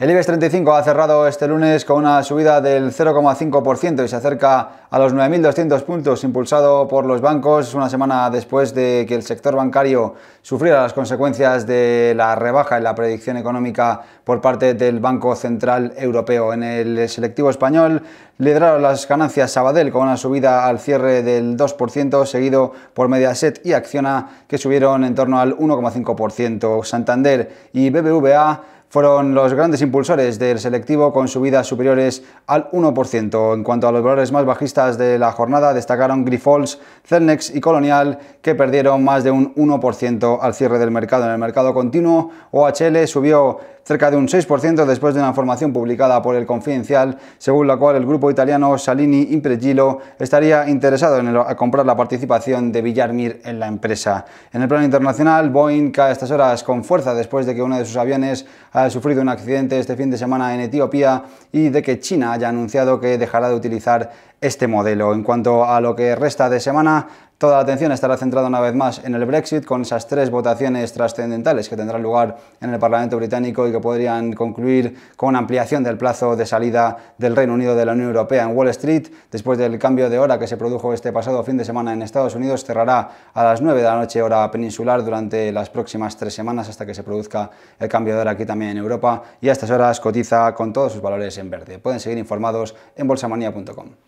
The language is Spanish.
El IBEX 35 ha cerrado este lunes con una subida del 0,5% y se acerca a los 9.200 puntos, impulsado por los bancos una semana después de que el sector bancario sufriera las consecuencias de la rebaja en la predicción económica por parte del Banco Central Europeo. En el selectivo español lideraron las ganancias Sabadell con una subida al cierre del 2%, seguido por Mediaset y Acciona que subieron en torno al 1,5%. Santander y BBVA fueron los grandes impulsores del selectivo con subidas superiores al 1%. En cuanto a los valores más bajistas de la jornada, destacaron Grifols, Celnex y Colonial, que perdieron más de un 1% al cierre del mercado. En el mercado continuo, OHL subió cerca de un 6% después de una información publicada por el Confidencial, según la cual el grupo italiano Salini Impregilo estaría interesado en comprar la participación de Villarmir en la empresa. En el plano internacional, Boeing cae a estas horas con fuerza después de que uno de sus aviones ha sufrido un accidente este fin de semana en Etiopía y de que China haya anunciado que dejará de utilizar este modelo. En cuanto a lo que resta de semana, Toda la atención estará centrada una vez más en el Brexit, con esas tres votaciones trascendentales que tendrán lugar en el Parlamento británico y que podrían concluir con ampliación del plazo de salida del Reino Unido de la Unión Europea en Wall Street. Después del cambio de hora que se produjo este pasado fin de semana en Estados Unidos, cerrará a las 9 de la noche hora peninsular durante las próximas tres semanas hasta que se produzca el cambio de hora aquí también en Europa y a estas horas cotiza con todos sus valores en verde. Pueden seguir informados en bolsamanía.com.